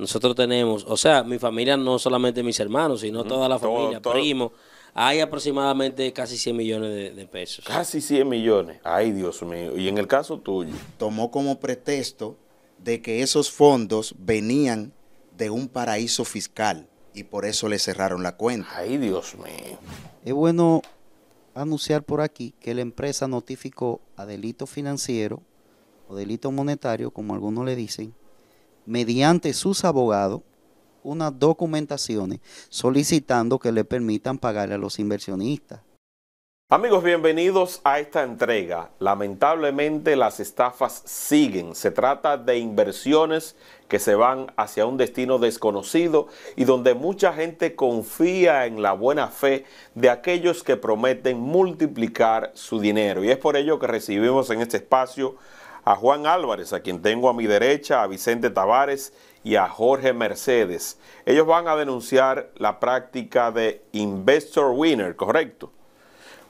Nosotros tenemos, o sea, mi familia no solamente mis hermanos, sino toda la familia, primos. Hay aproximadamente casi 100 millones de, de, pesos. Casi 100 millones. Ay, Dios mío. Y en el caso tuyo. Tomó como pretexto de que esos fondos venían de un paraíso fiscal y por eso le cerraron la cuenta. Ay, Dios mío. Es bueno anunciar por aquí que la empresa notificó a delito financiero o delito monetario, como algunos le dicen, mediante sus abogados, unas documentaciones solicitando que le permitan pagar a los inversionistas. Amigos, bienvenidos a esta entrega. Lamentablemente las estafas siguen. Se trata de inversiones que se van hacia un destino desconocido y donde mucha gente confía en la buena fe de aquellos que prometen multiplicar su dinero. Y es por ello que recibimos en este espacio a Juan Álvarez, a quien tengo a mi derecha, a Vicente Tavares y a Jorge Mercedes. Ellos van a denunciar la práctica de Investor Winner, ¿correcto?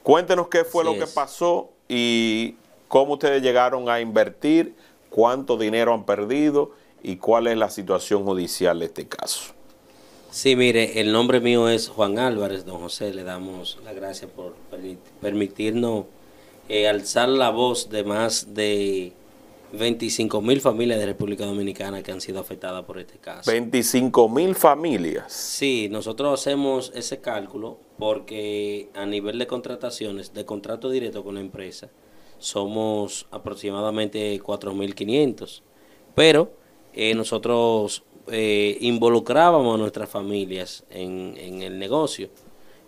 Cuéntenos qué fue lo que pasó y cómo ustedes llegaron a invertir, cuánto dinero han perdido y cuál es la situación judicial de este caso. Sí, mire, el nombre mío es Juan Álvarez, don José, le damos las gracias por permitirnos eh, alzar la voz de más de 25 mil familias de República Dominicana que han sido afectadas por este caso. 25 mil familias. Sí, nosotros hacemos ese cálculo porque a nivel de contrataciones, de contrato directo con la empresa, somos aproximadamente 4.500. Pero eh, nosotros eh, involucrábamos a nuestras familias en, el negocio.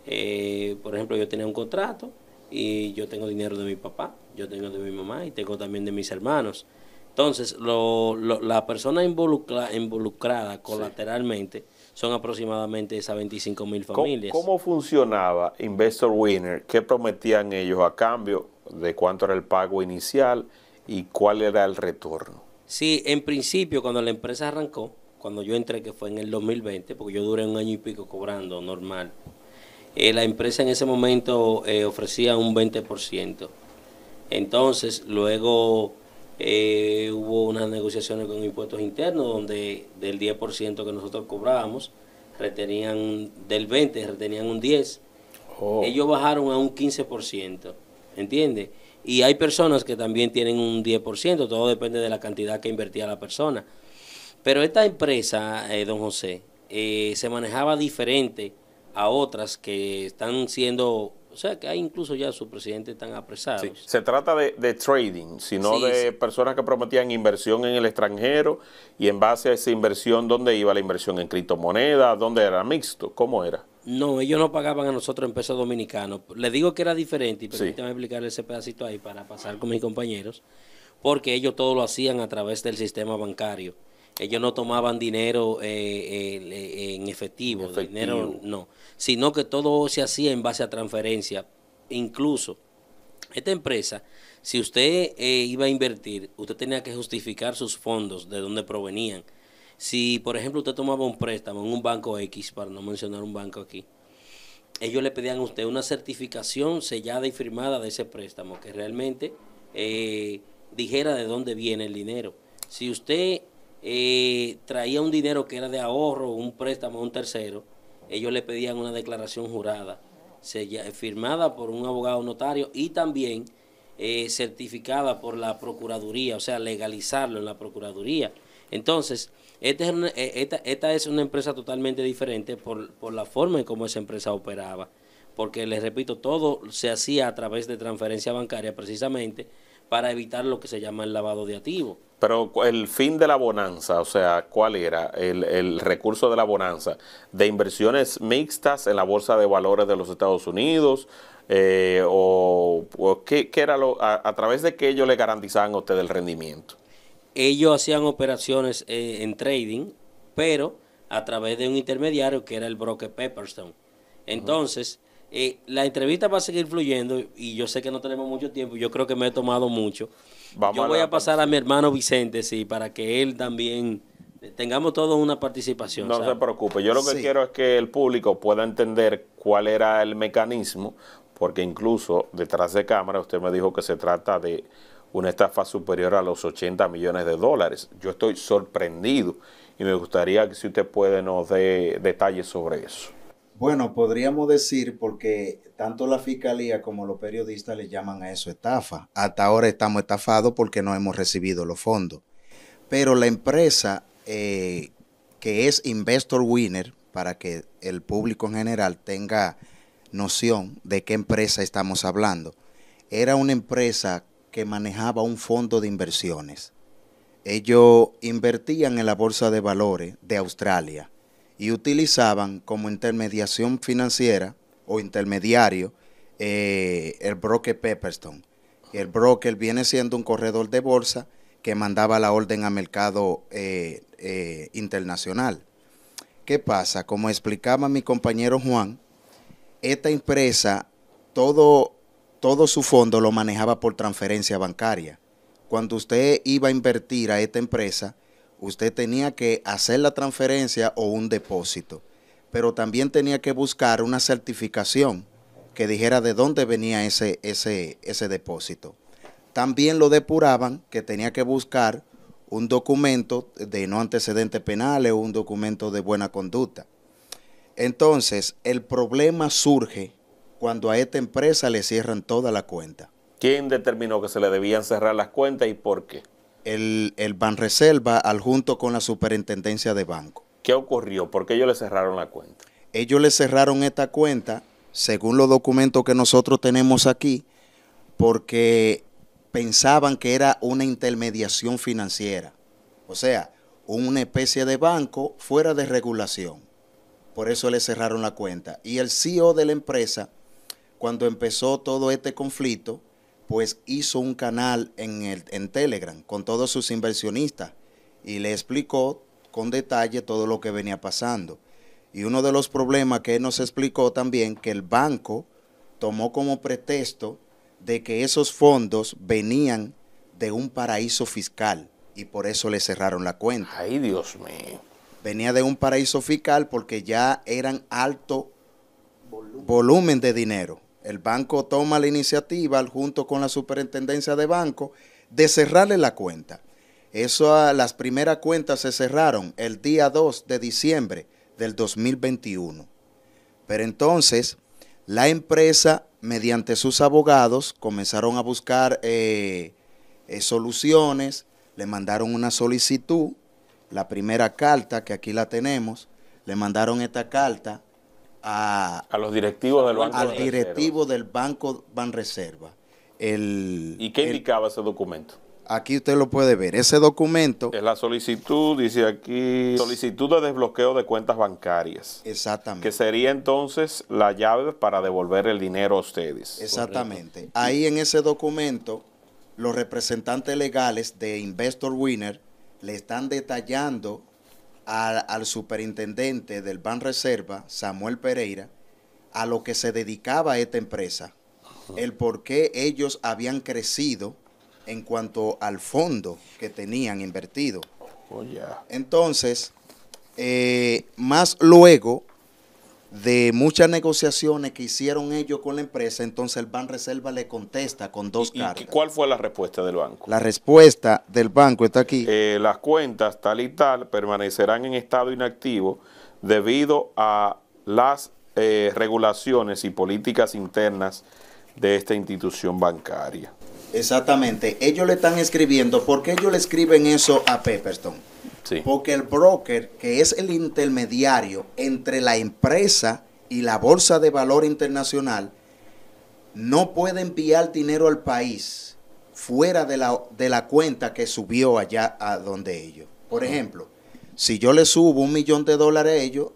Eh, por ejemplo, yo tenía un contrato y yo tengo dinero de mi papá yo tengo de mi mamá y tengo también de mis hermanos. Entonces, lo, personas la persona involucrada colateralmente son aproximadamente esas 25 mil familias. ¿Cómo, funcionaba Investor Winner? ¿Qué prometían ellos a cambio? ¿De cuánto era el pago inicial y cuál era el retorno? Sí, en principio, cuando la empresa arrancó, cuando yo entré, que fue en el 2020, porque yo duré un año y pico cobrando normal, eh, la empresa en ese momento eh, ofrecía un 20% entonces, luego eh, hubo unas negociaciones con impuestos internos donde del 10% que nosotros cobrábamos, retenían del 20, retenían un 10. Ellos bajaron a un 15%, ¿entiendes? Y hay personas que también tienen un 10%, todo depende de la cantidad que invertía la persona. Pero esta empresa, eh, don José, eh, se manejaba diferente a otras que están siendo o sea que hay incluso ya su presidente tan apresados. Se trata de, trading, sino de personas que prometían inversión en el extranjero y en base a esa inversión, ¿dónde iba la inversión? ¿En criptomonedas? ¿Dónde era mixto? ¿Cómo era? No, ellos no pagaban a nosotros en pesos dominicanos. Le digo que era diferente y permítame explicar ese pedacito ahí para pasar con mis compañeros, porque ellos todo lo hacían a través del sistema bancario ellos no tomaban dinero eh, eh, eh, en efectivo, dinero no, sino que todo se hacía en base a transferencia. Incluso esta empresa, si usted iba a invertir, usted tenía que justificar sus fondos, de dónde provenían. Si, por ejemplo, usted tomaba un préstamo en un banco X, para no mencionar un banco aquí, ellos le pedían a usted una certificación sellada y firmada de ese préstamo, que realmente dijera de dónde viene el dinero. Si usted eh, traía un dinero que era de ahorro, un préstamo a un tercero, ellos le pedían una declaración jurada, eh, firmada por un abogado notario y también eh, certificada por la Procuraduría, o sea, legalizarlo en la Procuraduría. Entonces, esta es una, eh, es una empresa totalmente diferente por, por la forma en cómo esa empresa operaba, porque les repito, todo se hacía a través de transferencia bancaria precisamente para evitar lo que se llama el lavado de activos. Pero el fin de la bonanza, o sea, ¿cuál era el, recurso de la bonanza? ¿De inversiones mixtas en la Bolsa de Valores de los Estados Unidos? Eh, ¿O, qué, era lo, a, través de qué ellos le garantizaban a usted el rendimiento? Ellos hacían operaciones eh, en trading, pero a través de un intermediario que era el broker Pepperstone. Entonces, eh, la entrevista va a seguir fluyendo y yo sé que no tenemos mucho tiempo, yo creo que me he tomado mucho. Vamos yo voy a, pasar a mi hermano Vicente, sí, para que él también eh, tengamos todos una participación. No se preocupe, yo lo que quiero es que el público pueda entender cuál era el mecanismo, porque incluso detrás de cámara usted me dijo que se trata de una estafa superior a los 80 millones de dólares. Yo estoy sorprendido y me gustaría que si usted puede nos dé detalles sobre eso. Bueno, podríamos decir, porque tanto la fiscalía como los periodistas le llaman a eso estafa. Hasta ahora estamos estafados porque no hemos recibido los fondos. Pero la empresa eh, que es Investor Winner, para que el público en general tenga noción de qué empresa estamos hablando, era una empresa que manejaba un fondo de inversiones. Ellos invertían en la bolsa de valores de Australia y utilizaban como intermediación financiera o intermediario eh, el broker Pepperstone. El broker viene siendo un corredor de bolsa que mandaba la orden a mercado eh, eh, internacional. ¿Qué pasa? Como explicaba mi compañero Juan, esta empresa todo, todo su fondo lo manejaba por transferencia bancaria. Cuando usted iba a invertir a esta empresa, usted tenía que hacer la transferencia o un depósito, pero también tenía que buscar una certificación que dijera de dónde venía ese, ese, ese depósito. También lo depuraban que tenía que buscar un documento de no antecedentes penales o un documento de buena conducta. Entonces, el problema surge cuando a esta empresa le cierran toda la cuenta. ¿Quién determinó que se le debían cerrar las cuentas y por qué? el, el Banreserva al junto con la superintendencia de banco. ¿Qué ocurrió? ¿Por qué ellos le cerraron la cuenta? Ellos le cerraron esta cuenta, según los documentos que nosotros tenemos aquí, porque pensaban que era una intermediación financiera. O sea, una especie de banco fuera de regulación. Por eso le cerraron la cuenta. Y el CEO de la empresa, cuando empezó todo este conflicto, pues hizo un canal en, el, en Telegram con todos sus inversionistas y le explicó con detalle todo lo que venía pasando. Y uno de los problemas que él nos explicó también, que el banco tomó como pretexto de que esos fondos venían de un paraíso fiscal y por eso le cerraron la cuenta. Ay, Dios mío. Venía de un paraíso fiscal porque ya eran alto volumen de dinero el banco toma la iniciativa junto con la superintendencia de banco de cerrarle la cuenta. Eso, ah, las primeras cuentas se cerraron el día 2 de diciembre del 2021. Pero entonces, la empresa, mediante sus abogados, comenzaron a buscar eh, eh, soluciones, le mandaron una solicitud, la primera carta, que aquí la tenemos, le mandaron esta carta a, los directivos del Banco al directivo del Banco Banreserva. El, ¿Y qué indicaba ese documento? Aquí usted lo puede ver. Ese documento. Es la solicitud, dice aquí, solicitud de desbloqueo de cuentas bancarias. Exactamente. Que sería entonces la llave para devolver el dinero a ustedes. Exactamente. Ahí en ese documento, los representantes legales de Investor Winner le están detallando al, superintendente del Ban Reserva, Samuel Pereira, a lo que se dedicaba esta empresa, el por qué ellos habían crecido en cuanto al fondo que tenían invertido. Oh, Entonces, eh, más luego de muchas negociaciones que hicieron ellos con la empresa, entonces el Ban Reserva le contesta con dos cartas. ¿Y cuál fue la respuesta del banco? La respuesta del banco está aquí. Eh, las cuentas tal y tal permanecerán en estado inactivo debido a las eh, regulaciones y políticas internas de esta institución bancaria. Exactamente, ellos le están escribiendo, ¿por qué ellos le escriben eso a Pepperton? Porque el broker, que es el intermediario entre la empresa y la Bolsa de Valor Internacional, no puede enviar dinero al país fuera de la, de la cuenta que subió allá a donde ellos. Por ejemplo, si yo le subo un millón de dólares a ellos,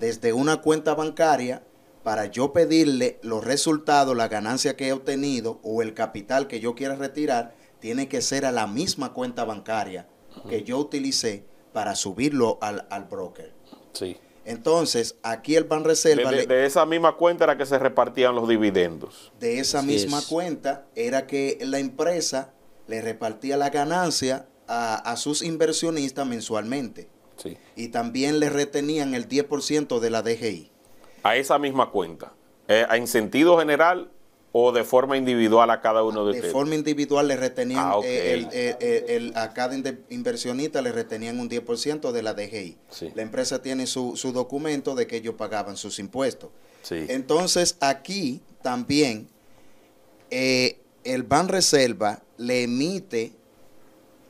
desde una cuenta bancaria, para yo pedirle los resultados, la ganancia que he obtenido o el capital que yo quiera retirar, tiene que ser a la misma cuenta bancaria que yo utilicé para subirlo al, broker. Sí. Entonces, aquí el Ban Reserva... De, esa misma cuenta era que se repartían los dividendos. De esa misma cuenta era que la empresa le repartía la ganancia a, sus inversionistas mensualmente. Sí. Y también le retenían el 10% de la DGI. A esa misma cuenta. Eh, en sentido general, ¿O de forma individual a cada uno de, ustedes? De forma individual le retenían, ah, eh, el, eh, eh, el, a cada inversionista le retenían un 10% de la DGI. La empresa tiene su, documento de que ellos pagaban sus impuestos. Sí. Entonces aquí también el Ban Reserva le emite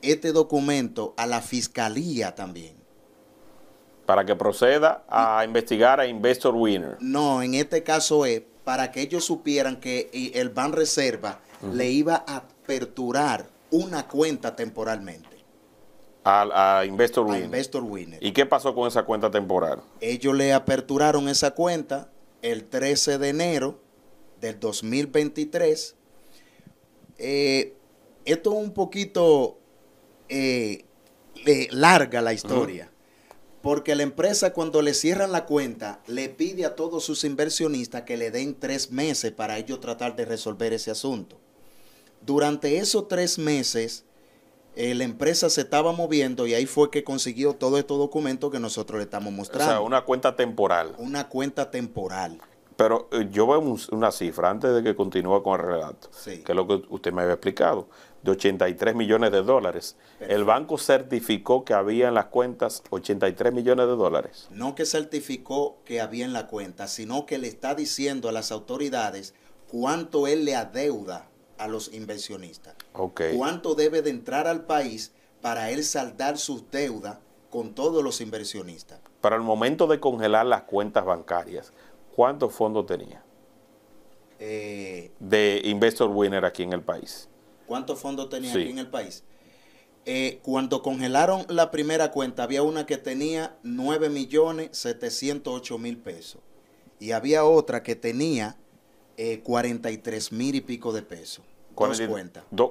este documento a la fiscalía también. Para que proceda a investigar a Investor Winner. No, en este caso es para que ellos supieran que eh, el Ban Reserva le iba a aperturar una cuenta temporalmente. A, a, Investor a Investor Winner. ¿Y qué pasó con esa cuenta temporal? Ellos le aperturaron esa cuenta el 13 de enero del 2023. Eh, esto es un poquito eh, larga la historia. Porque la empresa cuando le cierran la cuenta, le pide a todos sus inversionistas que le den tres meses para ellos tratar de resolver ese asunto. Durante esos tres meses, eh, la empresa se estaba moviendo y ahí fue que consiguió todo este documento que nosotros le estamos mostrando. O sea, una cuenta temporal. Una cuenta temporal. Pero eh, yo veo una cifra antes de que continúe con el relato, que es lo que usted me había explicado de 83 millones de dólares. El banco certificó que había en las cuentas 83 millones de dólares. No que certificó que había en la cuenta, sino que le está diciendo a las autoridades cuánto él le adeuda a los inversionistas. Okay. Cuánto debe de entrar al país para él saldar sus deudas con todos los inversionistas. Para el momento de congelar las cuentas bancarias, ¿cuántos fondos tenía? Eh, de Investor Winner aquí en el país cuántos fondos tenía aquí en el país. Eh, cuando congelaron la primera cuenta, había una que tenía 9 millones 708 mil pesos. Y había otra que tenía eh, 43 mil y pico de pesos.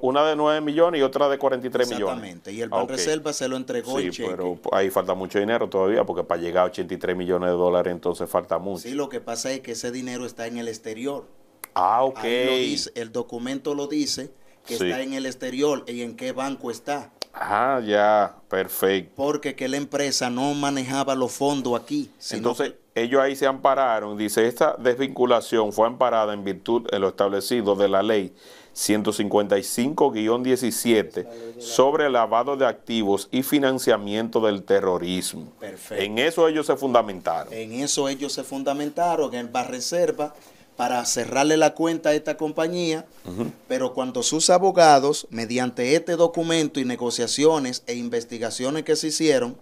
una de 9 millones y otra de 43 millones. Exactamente. Y el ah, Banco Reserva se lo entregó. Sí, pero ahí falta mucho dinero todavía, porque para llegar a 83 millones de dólares, entonces falta mucho. Sí, lo que pasa es que ese dinero está en el exterior. Ah, ok. el documento lo dice que está en el exterior y en qué banco está. Ah, ya, perfecto. Porque que la empresa no manejaba los fondos aquí. Entonces, ellos ahí se ampararon. Dice, esta desvinculación fue amparada en virtud de lo establecido de la ley 155-17 sobre lavado de activos y financiamiento del terrorismo. Perfecto. En eso ellos se fundamentaron. En eso ellos se fundamentaron, en la Reserva para cerrarle la cuenta a esta compañía, pero cuando sus abogados, mediante este documento y negociaciones e investigaciones que se hicieron,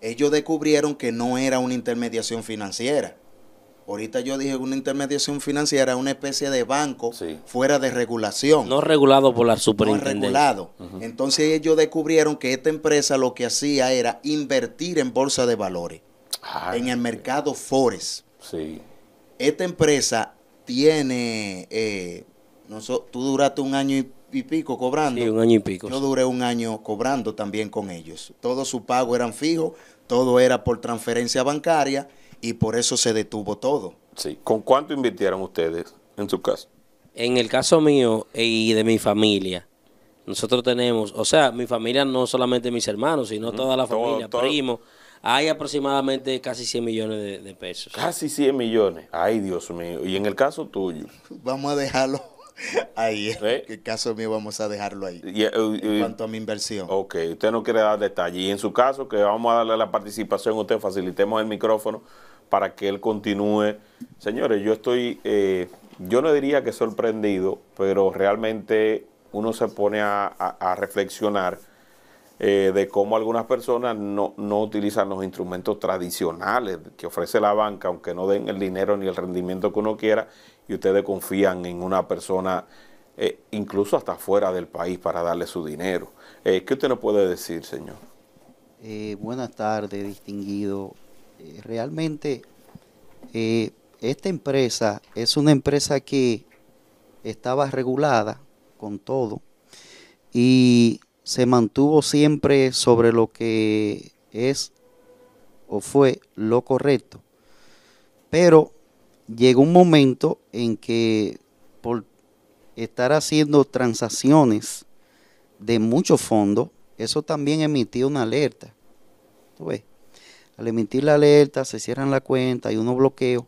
ellos descubrieron que no era una intermediación financiera. Ahorita yo dije una intermediación financiera, una especie de banco fuera de regulación. No regulado por la superintendencia. No regulado. Entonces ellos descubrieron que esta empresa lo que hacía era invertir en bolsa de valores, ah, en el mercado forex. Sí. Esta empresa tiene. Eh, no tú duraste un año y, pico cobrando. Sí, un año y pico. Yo duré un año cobrando también con ellos. Todo su pago eran fijos, todo era por transferencia bancaria y por eso se detuvo todo. Sí. ¿Con cuánto invirtieron ustedes en su caso? En el caso mío eh, y de mi familia, nosotros tenemos, o sea, mi familia no solamente mis hermanos, sino toda la familia, primos hay aproximadamente casi 100 millones de, pesos. Casi 100 millones. Ay, Dios mío. Y en el caso tuyo. Vamos a dejarlo ahí. ¿Eh? En el caso mío vamos a dejarlo ahí. Eh, en cuanto a mi inversión. Ok, usted no quiere dar detalles. Y en su caso, que vamos a darle la participación usted, facilitemos el micrófono para que él continúe. Señores, yo estoy, eh, yo no diría que sorprendido, pero realmente uno se pone a reflexionar eh, de cómo algunas personas no, utilizan los instrumentos tradicionales que ofrece la banca, aunque no den el dinero ni el rendimiento que uno quiera, y ustedes confían en una persona eh, incluso hasta fuera del país para darle su dinero. Eh, ¿Qué usted nos puede decir, señor? buenas tardes, distinguido. realmente, esta empresa es una empresa que estaba regulada con todo y se mantuvo siempre sobre lo que es o fue lo correcto. Pero llegó un momento en que por estar haciendo transacciones de muchos fondos, eso también emitió una alerta. Al emitir la alerta se cierran la cuenta, y unos bloqueos.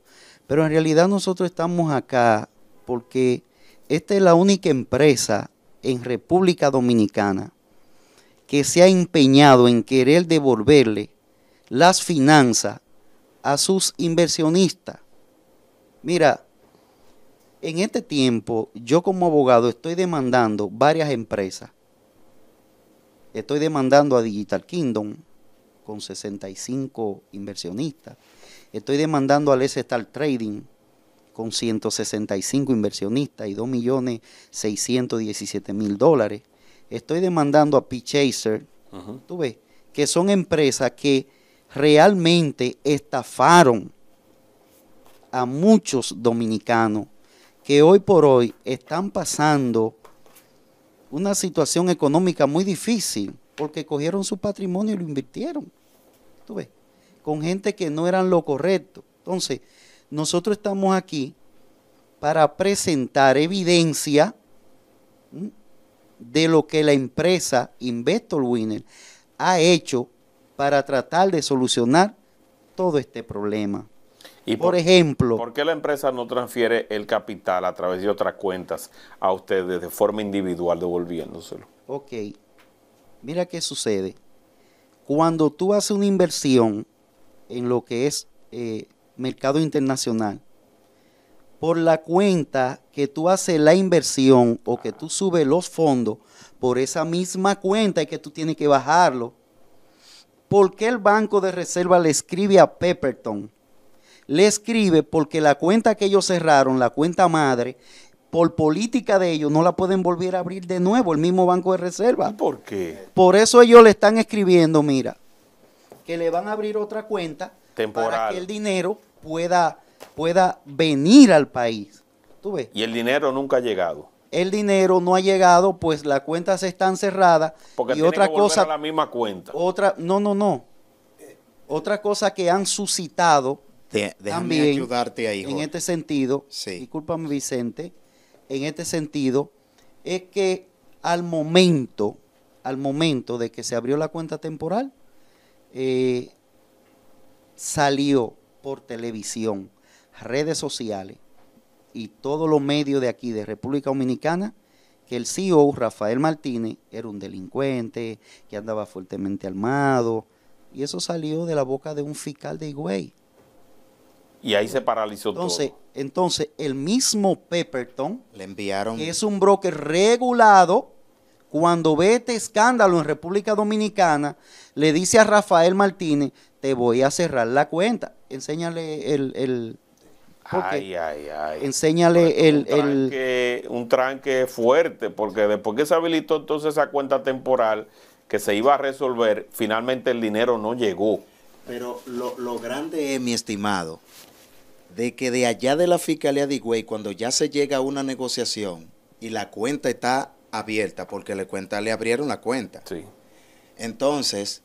Pero en realidad nosotros estamos acá porque esta es la única empresa en República Dominicana que se ha empeñado en querer devolverle las finanzas a sus inversionistas. Mira, en este tiempo yo como abogado estoy demandando varias empresas. Estoy demandando a Digital Kingdom con 65 inversionistas. Estoy demandando al S-Star Trading con 165 inversionistas y 2.617.000 dólares estoy demandando a P-Chaser, tú ves, que son empresas que realmente estafaron a muchos dominicanos que hoy por hoy están pasando una situación económica muy difícil porque cogieron su patrimonio y lo invirtieron, tú ves, con gente que no eran lo correcto. Entonces, nosotros estamos aquí para presentar evidencia de lo que la empresa Investor Winner ha hecho para tratar de solucionar todo este problema. Y por, ejemplo, ¿por qué la empresa no transfiere el capital a través de otras cuentas a ustedes de forma individual devolviéndoselo? Ok, mira qué sucede. Cuando tú haces una inversión en lo que es eh, mercado internacional, por la cuenta que tú haces la inversión o que tú subes los fondos por esa misma cuenta y que tú tienes que bajarlo. ¿Por qué el Banco de Reserva le escribe a Pepperton? Le escribe porque la cuenta que ellos cerraron, la cuenta madre, por política de ellos, no la pueden volver a abrir de nuevo el mismo Banco de Reserva. ¿Por qué? Por eso ellos le están escribiendo, mira, que le van a abrir otra cuenta Temporal. para que el dinero pueda pueda venir al país. Y el dinero nunca ha llegado. El dinero no ha llegado, pues las cuentas están cerradas. Porque y otra cosa. A la misma cuenta. Otra, no, no, no. Otra cosa que han suscitado también ayudarte ahí, en este sentido, sí. discúlpame Vicente, en este sentido, es que al momento, al momento de que se abrió la cuenta temporal, eh, salió por televisión redes sociales y todos los medios de aquí de República Dominicana que el CEO Rafael Martínez era un delincuente, que andaba fuertemente armado, y eso salió de la boca de un fiscal de Higüey. Y ahí se paralizó todo. Entonces, el mismo Pepperton, le enviaron. Que es un broker regulado, cuando ve este escándalo en República Dominicana, le dice a Rafael Martínez, te voy a cerrar la cuenta. Enséñale el ay, ay, ay. Enséñale pues, el, un tranque, fuerte, porque después que se habilitó entonces esa cuenta temporal que se iba a resolver, finalmente el dinero no llegó. Pero lo, grande es, mi estimado, de que de allá de la Fiscalía de Higüey, cuando ya se llega a una negociación y la cuenta está abierta, porque cuenta le abrieron la cuenta. Sí. Entonces,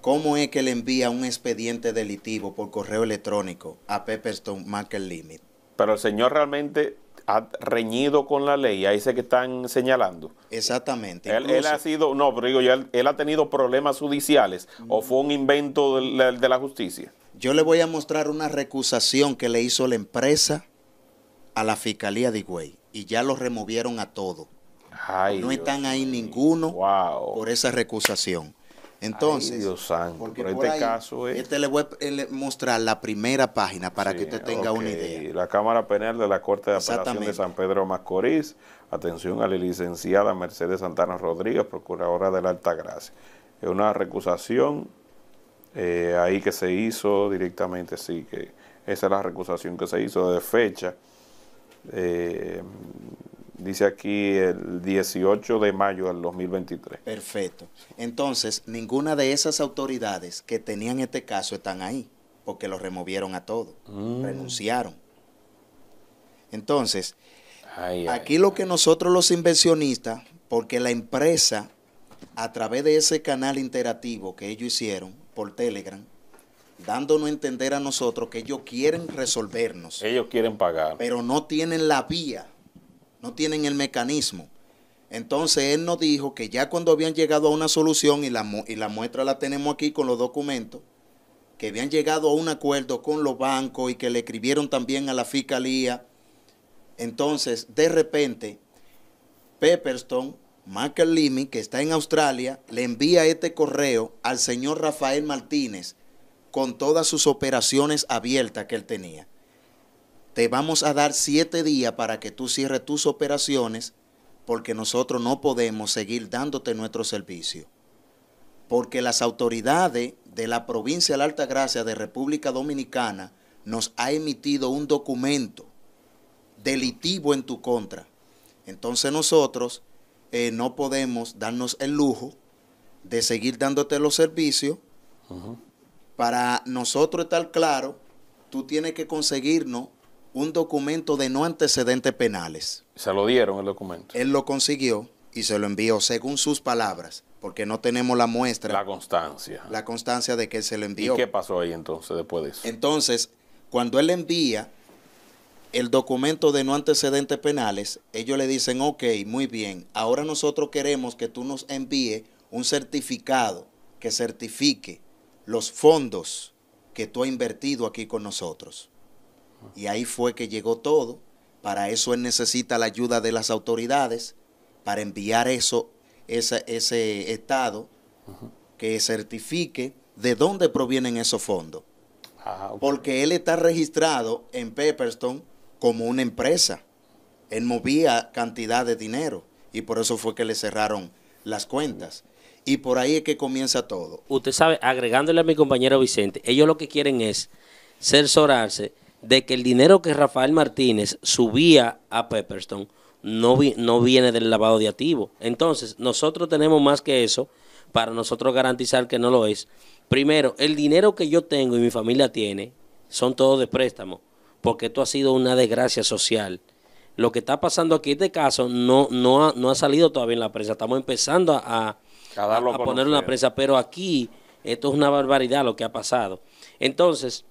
¿Cómo es que le envía un expediente delitivo por correo electrónico a Pepperstone Market Limit? Pero el señor realmente ha reñido con la ley, ahí sé que están señalando. Exactamente. Él, ha sido, no, pero digo, él, ha tenido problemas judiciales o mm. fue un invento de la, justicia. Yo le voy a mostrar una recusación que le hizo la empresa a la Fiscalía de Higüey y ya lo removieron a todo. no están ahí ninguno por esa recusación. Entonces, en este caso es... Este le voy a mostrar la primera página para que usted tenga una idea. La Cámara Penal de la Corte de Apelación de San Pedro Macorís. Atención a la licenciada Mercedes Santana Rodríguez, procuradora de la Alta Gracia. Es una recusación eh, ahí que se hizo directamente, sí, que esa es la recusación que se hizo de fecha. Eh, dice aquí el 18 de mayo del 2023. Perfecto. Entonces, ninguna de esas autoridades que tenían este caso están ahí, porque lo removieron a todo, mm. renunciaron. Entonces, aquí lo que nosotros los inversionistas, porque la empresa, a través de ese canal interactivo que ellos hicieron por Telegram, dándonos a entender a nosotros que ellos quieren resolvernos. Ellos quieren pagar. Pero no tienen la vía no tienen el mecanismo. Entonces él nos dijo que ya cuando habían llegado a una solución, y la, y la muestra la tenemos aquí con los documentos, que habían llegado a un acuerdo con los bancos y que le escribieron también a la fiscalía. Entonces, de repente, Pepperstone, Michael que está en Australia, le envía este correo al señor Rafael Martínez con todas sus operaciones abiertas que él tenía te vamos a dar siete días para que tú cierres tus operaciones porque nosotros no podemos seguir dándote nuestro servicio. Porque las autoridades de la provincia de la Alta Gracia de República Dominicana nos ha emitido un documento delitivo en tu contra. Entonces nosotros eh, no podemos darnos el lujo de seguir dándote los servicios. Para nosotros estar claro, tú tienes que conseguirnos un documento de no antecedentes penales. Se lo dieron el documento. Él lo consiguió y se lo envió según sus palabras, porque no tenemos la muestra. La constancia. La constancia de que se lo envió. ¿Y qué pasó ahí entonces después de eso? Entonces, cuando él envía el documento de no antecedentes penales, ellos le dicen, ok, muy bien, ahora nosotros queremos que tú nos envíe un certificado que certifique los fondos que tú has invertido aquí con nosotros. Y ahí fue que llegó todo. Para eso él necesita la ayuda de las autoridades para enviar eso, ese, ese estado que certifique de dónde provienen esos fondos. Ah, Porque él está registrado en Pepperstone como una empresa. Él movía cantidad de dinero y por eso fue que le cerraron las cuentas. Y por ahí es que comienza todo. Usted sabe, agregándole a mi compañero Vicente, ellos lo que quieren es censurarse de que el dinero que Rafael Martínez subía a Pepperstone no, no viene del lavado de activos. Entonces, nosotros tenemos más que eso para nosotros garantizar que no lo es. Primero, el dinero que yo tengo y mi familia tiene son todos de préstamo, porque esto ha sido una desgracia social. Lo que está pasando aquí, este caso, no, no, ha, no ha salido todavía en la prensa. Estamos empezando a, a, a, a ponerlo en la prensa, pero aquí esto es una barbaridad lo que ha pasado. Entonces,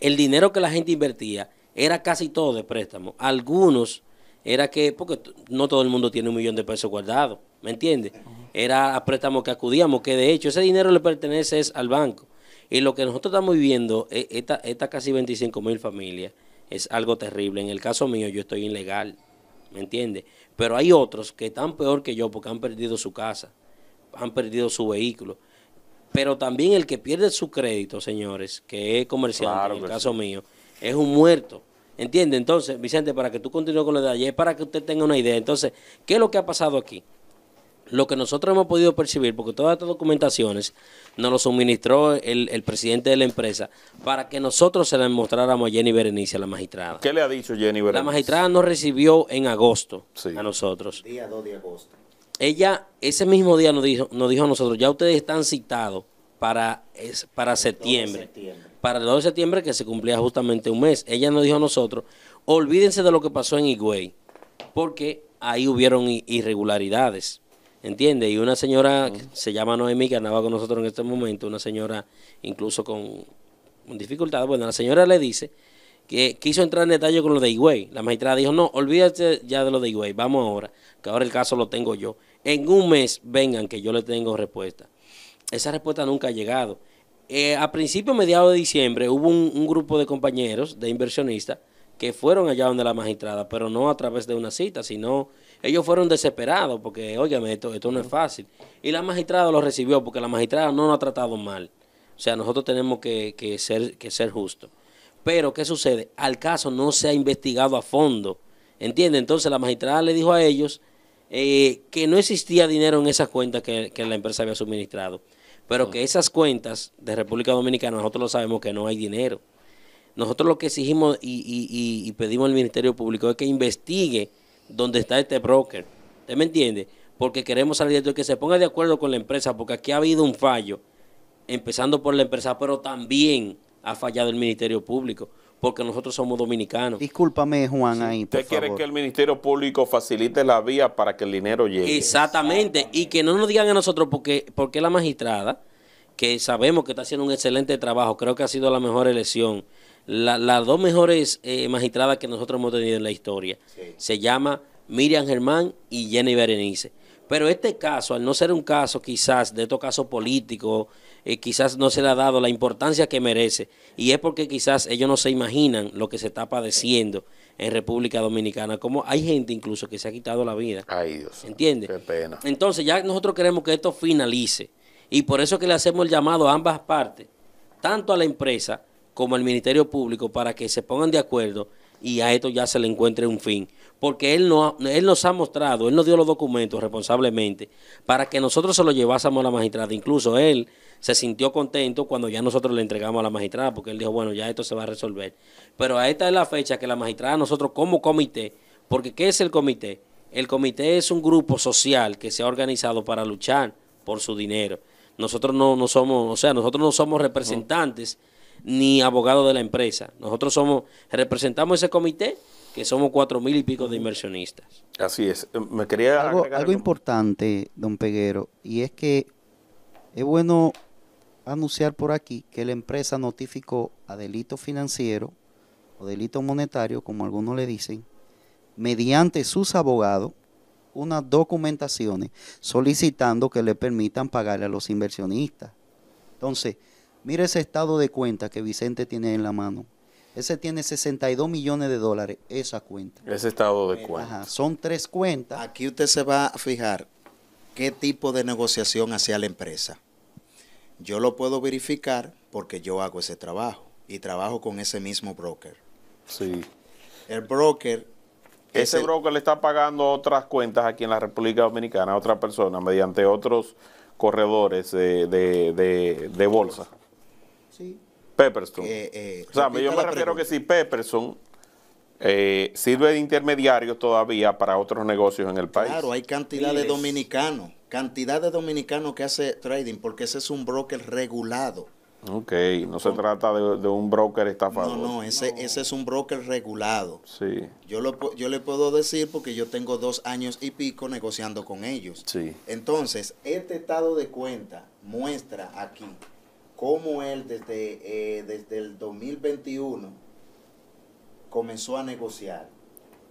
el dinero que la gente invertía era casi todo de préstamo. Algunos era que, porque no todo el mundo tiene un millón de pesos guardado, ¿me entiendes? Era a préstamo que acudíamos, que de hecho ese dinero le pertenece es al banco. Y lo que nosotros estamos viviendo, e, estas casi 25 mil familias, es algo terrible. En el caso mío, yo estoy ilegal, ¿me entiendes? Pero hay otros que están peor que yo porque han perdido su casa, han perdido su vehículo. Pero también el que pierde su crédito, señores, que es comercial, en el caso mío, es un muerto. ¿Entiende? Entonces, Vicente, para que tú continúes con la detalles para que usted tenga una idea. Entonces, ¿qué es lo que ha pasado aquí? Lo que nosotros hemos podido percibir, porque todas estas documentaciones nos lo suministró el, presidente de la empresa para que nosotros se las mostráramos a Jenny Berenice, a la magistrada. ¿Qué le ha dicho Jenny Berenice? La magistrada nos recibió en agosto a nosotros. Día 2 de agosto ella ese mismo día nos dijo, nos dijo a nosotros, ya ustedes están citados para, para septiembre, para el 2 de septiembre que se cumplía justamente un mes. Ella nos dijo a nosotros, olvídense de lo que pasó en Higüey, porque ahí hubieron irregularidades. ¿Entiendes? Y una señora se llama Noemí, que andaba con nosotros en este momento, una señora incluso con, dificultad, bueno, la señora le dice que quiso entrar en detalle con lo de iguay La magistrada dijo, no, olvídate ya de lo de iguay vamos ahora, que ahora el caso lo tengo yo. En un mes vengan que yo le tengo respuesta. Esa respuesta nunca ha llegado. Eh, a principios, mediados de diciembre, hubo un, grupo de compañeros, de inversionistas, que fueron allá donde la magistrada, pero no a través de una cita, sino ellos fueron desesperados porque, óyame esto, esto no es fácil. Y la magistrada lo recibió porque la magistrada no nos ha tratado mal. O sea, nosotros tenemos que, ser, que ser justos. Pero, ¿qué sucede? Al caso no se ha investigado a fondo. ¿Entiende? Entonces la magistrada le dijo a ellos eh, que no existía dinero en esas cuentas que, la empresa había suministrado. Pero que esas cuentas de República Dominicana, nosotros lo sabemos que no hay dinero. Nosotros lo que exigimos y, pedimos al Ministerio Público es que investigue dónde está este broker. ¿Usted me entiende? Porque queremos salir de que se ponga de acuerdo con la empresa, porque aquí ha habido un fallo, empezando por la empresa, pero también ha fallado el Ministerio Público, porque nosotros somos dominicanos. Discúlpame, Juan, ahí, por Usted quiere que el Ministerio Público facilite la vía para que el dinero llegue. Exactamente, y que no nos digan a nosotros, porque, porque la magistrada, que sabemos que está haciendo un excelente trabajo, creo que ha sido la mejor elección, las dos mejores eh, magistradas que nosotros hemos tenido en la historia, se llama Miriam Germán y Jenny Berenice pero este caso, al no ser un caso quizás de estos caso político, eh, quizás no se le ha dado la importancia que merece. Y es porque quizás ellos no se imaginan lo que se está padeciendo en República Dominicana. Como hay gente incluso que se ha quitado la vida. Ay, Dios. ¿Entiendes? Qué pena. Entonces ya nosotros queremos que esto finalice. Y por eso que le hacemos el llamado a ambas partes, tanto a la empresa como al Ministerio Público, para que se pongan de acuerdo y a esto ya se le encuentre un fin. Porque él, no, él nos ha mostrado, él nos dio los documentos responsablemente para que nosotros se los llevásemos a la magistrada. Incluso él se sintió contento cuando ya nosotros le entregamos a la magistrada, porque él dijo, bueno, ya esto se va a resolver. Pero a esta es la fecha que la magistrada, nosotros como comité, porque ¿qué es el comité? El comité es un grupo social que se ha organizado para luchar por su dinero. Nosotros no, no somos, o sea, nosotros no somos representantes ni abogado de la empresa. Nosotros somos, representamos ese comité que somos cuatro mil y pico de inversionistas. Así es. Eh, me quería algo, algo importante, don Peguero, y es que es bueno anunciar por aquí que la empresa notificó a delito financiero o delito monetario, como algunos le dicen, mediante sus abogados unas documentaciones solicitando que le permitan pagarle a los inversionistas. Entonces, Mira ese estado de cuenta que Vicente tiene en la mano. Ese tiene 62 millones de dólares, esa cuenta. Ese estado de eh, cuenta. Ajá, son tres cuentas. Aquí usted se va a fijar qué tipo de negociación hacía la empresa. Yo lo puedo verificar porque yo hago ese trabajo y trabajo con ese mismo broker. Sí. El broker ese broker le está pagando otras cuentas aquí en la República Dominicana a otra persona mediante otros corredores de, de, de bolsa. Sí. Pepperson. Eh, eh, yo me refiero que si Pepperson eh, sirve de intermediario todavía para otros negocios en el país. Claro, hay cantidad de dominicanos, cantidad de dominicanos que hace trading porque ese es un broker regulado. Ok, no se trata de, un broker estafador. No, no ese, es un broker regulado. Sí. Yo, lo, yo le puedo decir porque yo tengo dos años y pico negociando con ellos. Sí. Entonces, este estado de cuenta muestra aquí cómo él desde, eh, desde el 2021 comenzó a negociar.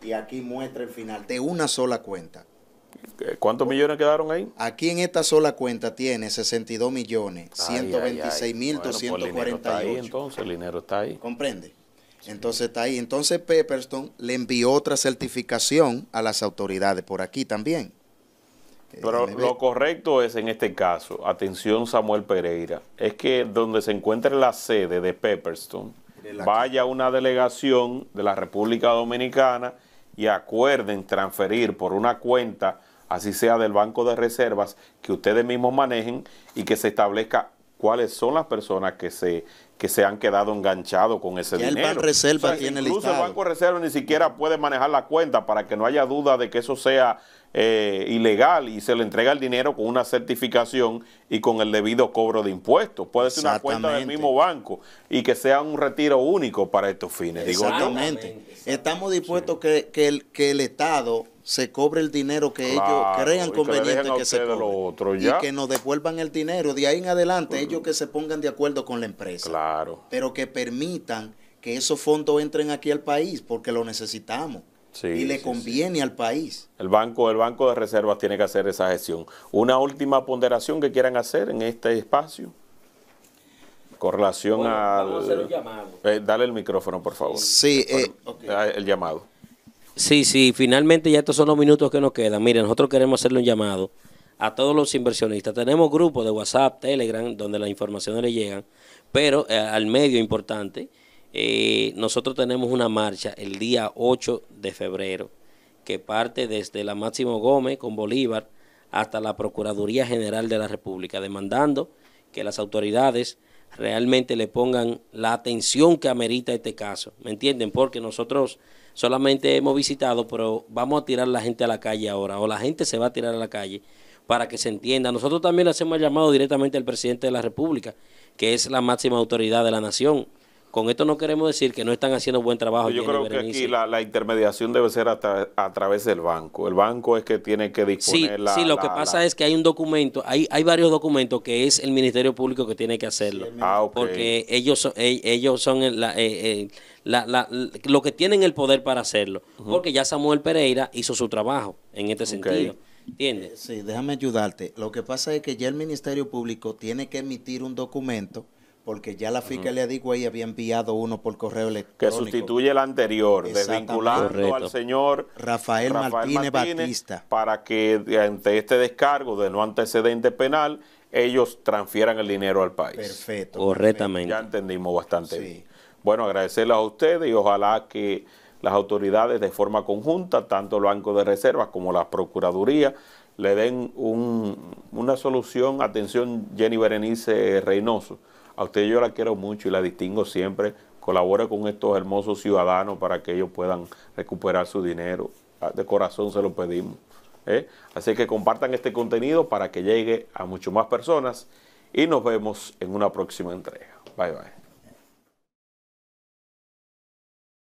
Y aquí muestra el final de una sola cuenta. ¿Cuántos millones quedaron ahí? Aquí en esta sola cuenta tiene 62 millones, 126 mil pues entonces el dinero está ahí. ¿Comprende? Entonces está ahí. Entonces Pepperstone le envió otra certificación a las autoridades por aquí también. Pero lo correcto es en este caso, atención Samuel Pereira, es que donde se encuentre la sede de Pepperstone, vaya una delegación de la República Dominicana y acuerden transferir por una cuenta, así sea del Banco de Reservas, que ustedes mismos manejen y que se establezca cuáles son las personas que se que se han quedado enganchados con ese dinero. El Banco Reserva tiene incluso el Banco Reserva ni siquiera puede manejar la cuenta para que no haya duda de que eso sea eh, ilegal y se le entrega el dinero con una certificación y con el debido cobro de impuestos. Puede ser una cuenta del mismo banco y que sea un retiro único para estos fines. Exactamente. Estamos dispuestos que, que el Estado se cobre el dinero que ellos crean conveniente que, se cobre. Y que nos devuelvan el dinero. De ahí en adelante, pues, ellos que se pongan de acuerdo con la empresa. Claro. Pero que permitan que esos fondos entren aquí al país porque lo necesitamos. y le conviene al país. El banco, el banco de reservas tiene que hacer esa gestión. Una última ponderación que quieran hacer en este espacio con relación a eh, dale el micrófono, por favor. Sí, eh, ah, el llamado. Sí, sí, finalmente ya estos son los minutos que nos quedan. Mire, nosotros queremos hacerle un llamado a todos los inversionistas. Tenemos grupos de WhatsApp, Telegram, donde las informaciones le llegan, pero eh, al medio importante, eh, nosotros tenemos una marcha el día 8 de febrero que parte desde la Máximo Gómez con Bolívar hasta la Procuraduría General de la República, demandando que las autoridades realmente le pongan la atención que amerita este caso. ¿Me entienden? Porque nosotros solamente hemos visitado, pero vamos a tirar la gente a la calle ahora, o la gente se va a tirar a la calle para que se entienda. Nosotros también le hacemos llamado directamente al presidente de la República, que es la máxima autoridad de la nación. Con esto no queremos decir que no están haciendo buen trabajo. Yo creo que aquí la, intermediación debe ser a, través del banco. El banco es que tiene que disponer sí, la... Sí, lo que pasa es que hay un documento, hay, hay varios documentos que es el Ministerio Público que tiene que hacerlo. Ah, Porque ellos son, e, ellos son eh, eh, la, lo que tienen el poder para hacerlo. Porque ya Samuel Pereira hizo su trabajo en este sentido. ¿Entiendes? Sí, déjame ayudarte. Lo que pasa es que ya el Ministerio Público tiene que emitir un documento porque ya la Fiscalía de Higüey había enviado uno por correo electrónico. Que sustituye el anterior, desvinculando al señor Rafael, Martínez, Batista. Para que ante este descargo de no antecedente penal, ellos transfieran el dinero al país. Perfecto. Correctamente. Ya entendimos bastante bien. Bueno, agradecerles a ustedes y ojalá que las autoridades de forma conjunta, tanto el Banco de Reservas como la Procuraduría, le den una solución, atención Jenny Berenice Reynoso, a usted yo la quiero mucho y la distingo siempre. Colabore con estos hermosos ciudadanos para que ellos puedan recuperar su dinero. Ah, de corazón se lo pedimos. ¿eh? Así que compartan este contenido para que llegue a muchas más personas y nos vemos en una próxima entrega. Bye bye.